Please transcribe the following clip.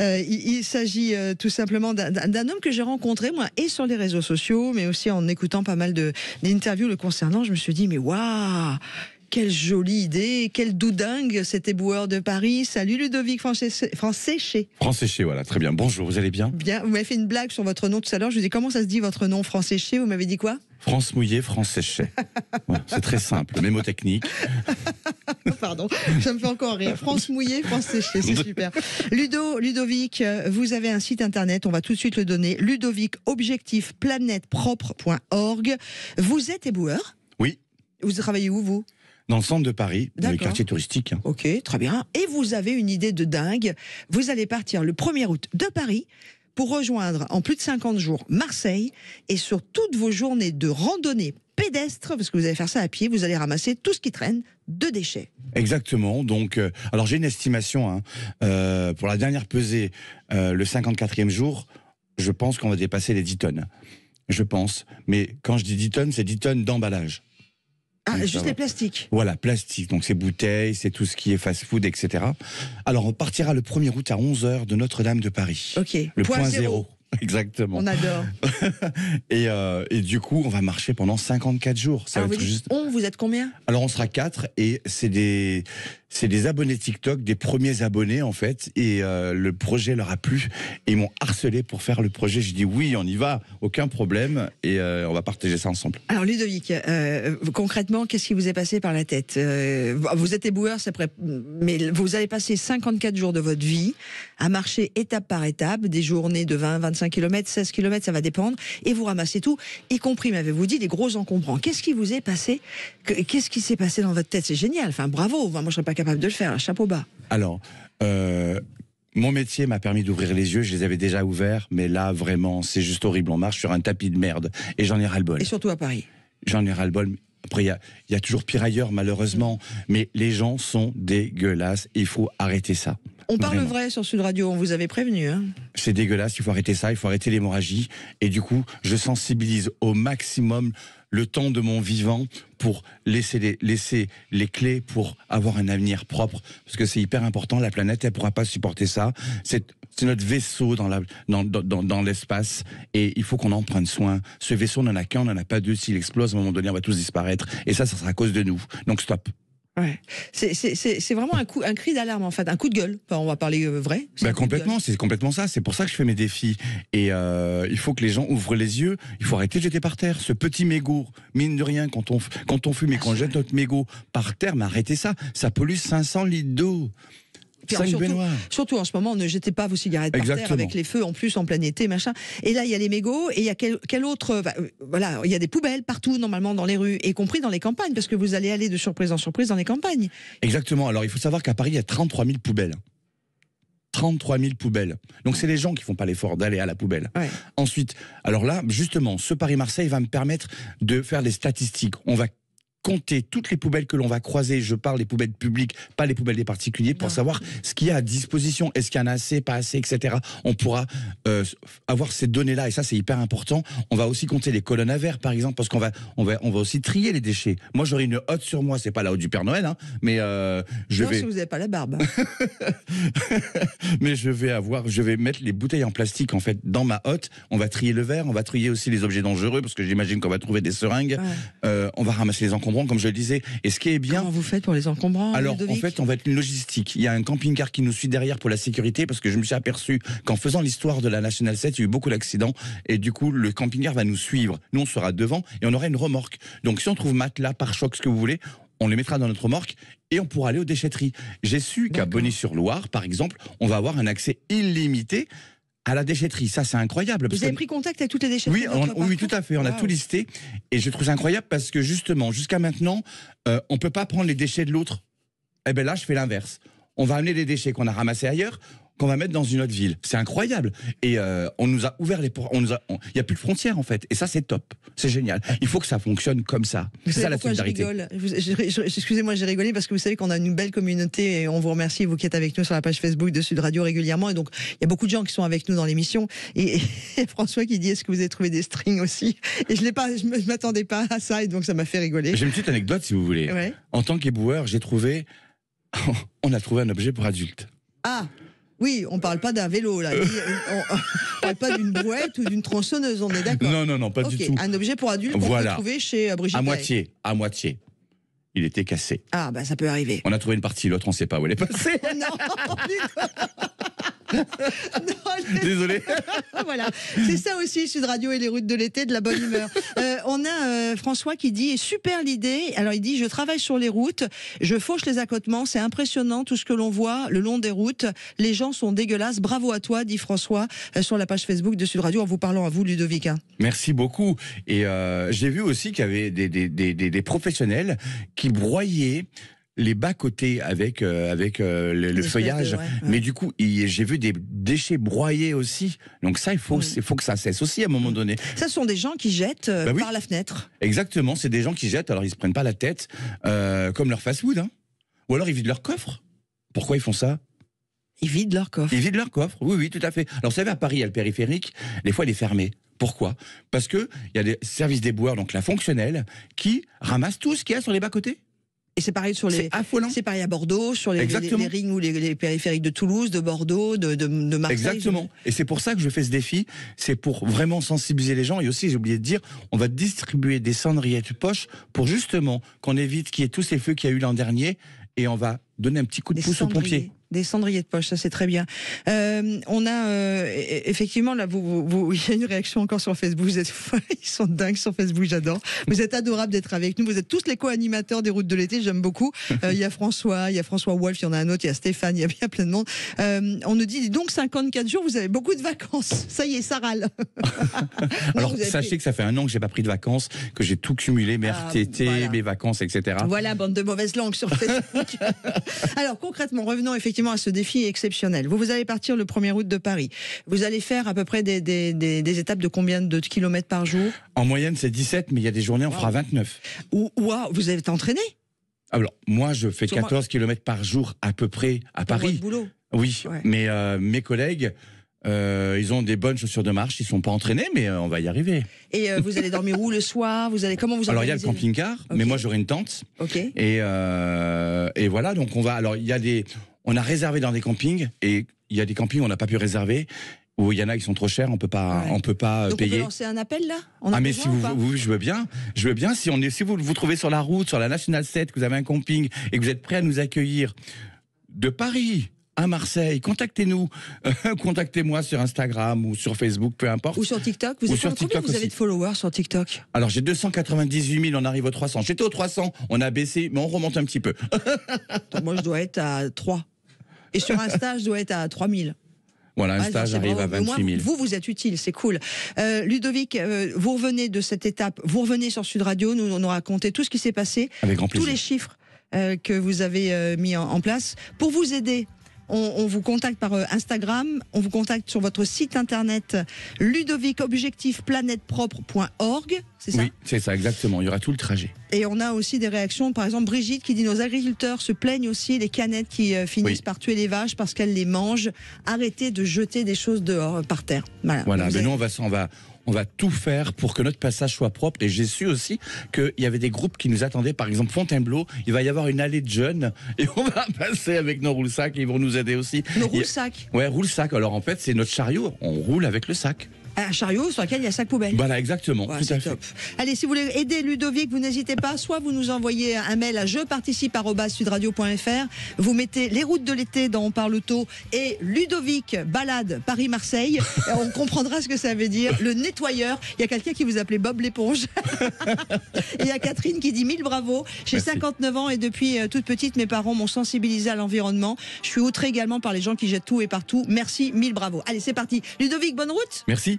Euh, il, s'agit euh, tout simplement d'un homme que j'ai rencontré, moi, et sur les réseaux sociaux, mais aussi en écoutant pas mal d'interviews le concernant. Je me suis dit, mais waouh, quelle jolie idée, quel doudingue cet éboueur de Paris. Salut Ludovic » France-Séché, voilà, très bien. Bonjour, vous allez bien Bien, vous m'avez fait une blague sur votre nom tout à l'heure. Je vous ai dit comment ça se dit votre nom » Vous m'avez dit quoi France mouillée, France séché c'est très simple, mémotechnique. Pardon, ça me fait encore rire. France mouillée, France séchée, c'est super. Ludo, Ludovic, euh, vous avez un site internet, on va tout de suite le donner. Ludovic, objectif, Vous êtes éboueur Oui. Vous travaillez où, vous dans le centre de Paris, dans les quartiers touristiques. Ok, très bien. Et vous avez une idée de dingue. Vous allez partir le 1er août de Paris pour rejoindre en plus de 50 jours Marseille et sur toutes vos journées de randonnée pédestre, parce que vous allez faire ça à pied, vous allez ramasser tout ce qui traîne de déchets. Exactement. Donc, euh, alors j'ai une estimation hein. euh, pour la dernière pesée, euh, le 54e jour, je pense qu'on va dépasser les 10 tonnes. Je pense. Mais quand je dis 10 tonnes, c'est 10 tonnes d'emballage. Ah, juste les plastiques. Voilà, plastique. Donc c'est bouteilles, c'est tout ce qui est fast-food, etc. Alors on partira le 1er août à 11h de Notre-Dame de Paris. Ok. Le point, zéro. Exactement. On adore. et, euh, et, du coup, on va marcher pendant 54 jours. Ça va juste... On, vous êtes combien Alors, on sera 4 et c'est des, c'est des abonnés TikTok, des premiers abonnés en fait, et euh, le projet leur a plu. Et ils m'ont harcelé pour faire le projet. J'ai dit oui, on y va, aucun problème, et euh, on va partager ça ensemble. Alors Ludovic, euh, concrètement, qu'est-ce qui vous est passé par la tête Vous êtes éboueur, mais vous avez passé 54 jours de votre vie à marcher étape par étape, des journées de 20, 25 km, 16 km, ça va dépendre, et vous ramassez tout, y compris, m'avez-vous dit, des gros encombrants. Qu'est-ce qui vous est passé Qu'est-ce qui s'est passé dans votre tête C'est génial, enfin bravo, moi je serais pas capable de le faire. Chapeau bas. Alors, euh, mon métier m'a permis d'ouvrir les yeux. Je les avais déjà ouverts, mais là, vraiment, c'est juste horrible. On marche sur un tapis de merde. Et j'en ai ras-le-bol. Et surtout à Paris. J'en ai ras-le-bol. Après, il y y a toujours pire ailleurs, malheureusement. Mais les gens sont dégueulasses. Il faut arrêter ça. On parle vrai sur Sud Radio, on vous avait prévenu. Hein. C'est dégueulasse, il faut arrêter ça, il faut arrêter l'hémorragie. Et du coup, je sensibilise au maximum le temps de mon vivant pour laisser les, clés pour avoir un avenir propre. Parce que c'est hyper important, la planète, elle ne pourra pas supporter ça. C'est notre vaisseau dans, l'espace et il faut qu'on en prenne soin. Ce vaisseau, on n'en a qu'un, on n'en a pas deux. S'il explose, à un moment donné, on va tous disparaître. Et ça, ça sera à cause de nous. Donc stop. Ouais. C'est vraiment un, coup, un cri d'alarme, en fait, un coup de gueule. on va parler euh, vrai. Ben complètement, c'est complètement ça. C'est pour ça que je fais mes défis. Et euh, il faut que les gens ouvrent les yeux. Il faut arrêter de jeter par terre ce petit mégot. Mine de rien, quand on, quand on fume et qu'on jette notre mégot par terre, mais arrêtez ça. Ça pollue 500 litres d'eau surtout, en ce moment, ne jetez pas vos cigarettes avec les feux en plus en plein été, machin. Et là, il y a les mégots et il y a quel, autre euh, euh, Voilà, il y a des poubelles partout normalement dans les rues, y compris dans les campagnes, parce que vous allez aller de surprise en surprise dans les campagnes. Exactement. Alors il faut savoir qu'à Paris, il y a 33 000 poubelles. 33 000 poubelles. Donc c'est les gens qui font pas l'effort d'aller à la poubelle. Ensuite, alors là, justement, ce Paris-Marseille va me permettre de faire des statistiques. On va compter toutes les poubelles que l'on va croiser. Je parle des poubelles publiques, pas les poubelles des particuliers, pour savoir ce qu'il y a à disposition. Est-ce qu'il y en a assez, pas assez, etc. On pourra euh, avoir ces données-là et ça, c'est hyper important. On va aussi compter les colonnes à verre, par exemple, parce qu'on va, on va, on va aussi trier les déchets. Moi, j'aurai une hotte sur moi. C'est pas la hotte du Père Noël, hein, mais euh, je non, vais. si vous n'avez pas la barbe. mais je vais avoir, je vais mettre les bouteilles en plastique en fait dans ma hotte. On va trier le verre, on va trier aussi les objets dangereux parce que j'imagine qu'on va trouver des seringues. Euh, on va ramasser les encombrants comme je le disais. Et ce qui est bien. Comment vous faites pour les encombrants hein, Alors, en fait, on va être une logistique. Il y a un camping-car qui nous suit derrière pour la sécurité, parce que je me suis aperçu qu'en faisant l'histoire de la National 7, il y a eu beaucoup d'accidents. Et du coup, le camping-car va nous suivre. Nous, on sera devant et on aura une remorque. Donc, si on trouve matelas, pare-choc, ce que vous voulez, on les mettra dans notre remorque et on pourra aller aux déchetteries. J'ai su qu'à Bonny-sur-Loire, par exemple, on va avoir un accès illimité à la déchetterie. Ça, c'est incroyable. Vous avez pris contact avec toutes les déchetteries Oui, oui tout à fait. On a tout listé. Et je trouve ça incroyable parce que justement, jusqu'à maintenant, euh, on ne peut pas prendre les déchets de l'autre. Eh bien là, je fais l'inverse. On va amener les déchets qu'on a ramassés ailleurs, qu'on va mettre dans une autre ville. C'est incroyable. Et euh, on nous a ouvert les portes. Il n'y a plus de frontières, en fait. Et ça, c'est top. C'est génial. Il faut que ça fonctionne comme ça. C'est ça la solidarité. Excusez-moi, j'ai rigolé parce que vous savez qu'on a une belle communauté et on vous remercie, vous qui êtes avec nous sur la page Facebook de Sud Radio régulièrement. Et donc, il y a beaucoup de gens qui sont avec nous dans l'émission. Et, François qui dit Est-ce que vous avez trouvé des strings aussi Et je ne m'attendais pas à ça. Et donc, ça m'a fait rigoler. J'ai une petite anecdote, si vous voulez. En tant qu'éboueur, j'ai trouvé. on a trouvé un objet pour adulte. Ah oui, on parle pas d'un vélo, là. on, parle pas d'une brouette ou d'une tronçonneuse, on est d'accord. Non, non, non, pas du tout. Un objet pour adulte qu'on peut trouver chez euh, Brigitte. À moitié, à moitié. Il était cassé. Ah, bah ça peut arriver. On a trouvé une partie, l'autre on ne sait pas où elle est passée. Oh non, Désolé. voilà. C'est ça aussi, Sud Radio et les routes de l'été, de la bonne humeur. Euh, on a euh, François qui dit super l'idée. Alors il dit je travaille sur les routes, je fauche les accotements, c'est impressionnant tout ce que l'on voit le long des routes. Les gens sont dégueulasses. Bravo à toi, dit François euh, sur la page Facebook de Sud Radio en vous parlant à vous, Ludovic. Hein. Merci beaucoup. Et j'ai vu aussi qu'il y avait des professionnels qui broyaient les bas côtés avec euh, avec euh, le, feuillage. Mais du coup, j'ai vu des déchets broyés aussi. Donc ça, il faut il faut que ça cesse aussi à un moment mm. donné. Ça sont des gens qui jettent euh, bah par la fenêtre. Exactement, c'est des gens qui jettent. Alors ils se prennent pas la tête, comme leur fast-food, hein. ou alors ils vident leur coffre. Pourquoi ils font ça Ils vident leur coffre. Ils vident leur coffre. Oui, oui, tout à fait. Alors vous savez, à Paris, il y a le périphérique. Des fois, il est fermé. Pourquoi Parce que il y a des services des boueurs, donc la fonctionnelle, qui ramasse tout ce qu'il y a sur les bas côtés. Et c'est pareil sur les. C'est pareil à Bordeaux, sur les, les, rings ou les, périphériques de Toulouse, de Bordeaux, de, Marseille. Exactement. Et c'est pour ça que je fais ce défi. C'est pour vraiment sensibiliser les gens. Et aussi, j'ai oublié de dire, on va distribuer des cendriers de poche pour justement qu'on évite qu'il y ait tous ces feux qu'il y a eu l'an dernier et on va donner un petit coup de pouce aux pompiers. Des cendriers de poche, ça c'est très bien. Euh, on a euh, e, e, effectivement là, vous, il y a une réaction encore sur Facebook. Vous êtes, ils sont dingues sur Facebook, j'adore. Vous êtes adorables d'être avec nous. Vous êtes tous les co-animateurs des routes de l'été, j'aime beaucoup. Euh, il y a François, il y a François Wolf, il y en a un autre, il y a Stéphane, il y a plein de monde. on nous dit donc 54 jours, vous avez beaucoup de vacances. Ça y est, ça râle. Alors sachez que ça fait un an que j'ai pas pris de vacances, que j'ai tout cumulé, mes ah, RTT, mes vacances, etc. Voilà bande de mauvaises langues sur Facebook. Alors concrètement, revenons effectivement à ce défi exceptionnel. Vous, vous allez partir le 1er août de Paris. Vous allez faire à peu près des, étapes de combien de kilomètres par jour En moyenne, c'est 17, mais il y a des journées, on fera 29. Ou, ah, vous êtes entraîné Alors moi, je fais 14 kilomètres par jour à peu près à Paris. Oui, mais euh, mes collègues euh, ils ont des bonnes chaussures de marche, ils sont pas entraînés, mais euh, on va y arriver. Et euh, vous allez dormir où le soir Vous allez comment vous Alors il y a le camping-car, mais moi j'aurai une tente. Ok. Et, et voilà, donc on va. Alors il y a des, on a réservé dans des campings et il y a des campings où on n'a pas pu réserver où il y en a qui sont trop chers, on peut pas, on peut pas Donc payer. On peut lancer un appel là Ah mais si vous, vous, je veux bien, je veux bien. Si on est, si vous vous trouvez sur la route, sur la nationale 7, que vous avez un camping et que vous êtes prêt à nous accueillir de Paris à Marseille. Contactez-nous, euh, contactez-moi sur Instagram ou sur Facebook, peu importe. Ou sur TikTok. Vous, ou sur TikTok vous avez de followers sur TikTok Alors j'ai 298 000, on arrive aux 300. J'étais aux 300, on a baissé, mais on remonte un petit peu. moi je dois être à 3. Et sur Insta, je dois être à 000. Voilà, un ah, arrive à 28 000. vous, vous êtes utile, c'est cool. Euh, Ludovic, euh, vous revenez de cette étape, vous revenez sur Sud Radio, nous on aura raconté tout ce qui s'est passé, tous les chiffres que vous avez mis en place. Pour vous aider, on, vous contacte par euh, Instagram, on vous contacte sur votre site internet ludovicobjectifplanetpropre.org c'est ça Oui, c'est ça, exactement. Il y aura tout le trajet. Et on a aussi des réactions, par exemple Brigitte qui dit nos agriculteurs se plaignent aussi les canettes qui euh, finissent par tuer les vaches parce qu'elles les mangent. Arrêtez de jeter des choses dehors, euh, par terre. Voilà, mais on va, s'en va, on va tout faire pour que notre passage soit propre. Et j'ai su aussi qu'il y avait des groupes qui nous attendaient. Par exemple, Fontainebleau, il va y avoir une allée de jeunes et on va passer avec nos roule-sacs. Ils vont nous aider aussi. Nos roule-sacs Ouais, roule-sacs. Alors en fait, c'est notre chariot. On roule avec le sac un chariot sur lequel il y a 5 poubelle. Voilà, exactement. Allez, si vous voulez aider Ludovic, vous n'hésitez pas. Soit vous nous envoyez un mail à je Vous mettez les routes de l'été dont On parle tôt et Ludovic balade Paris-Marseille. on comprendra ce que ça veut dire. Le nettoyeur. Il y a quelqu'un qui vous appelait Bob l'éponge. il y a Catherine qui dit mille bravo. J'ai 59 ans et depuis euh, toute petite, mes parents m'ont sensibilisé à l'environnement. Je suis outré également par les gens qui jettent tout et partout. Merci, mille bravo. Allez, c'est parti. Ludovic, bonne route. Merci.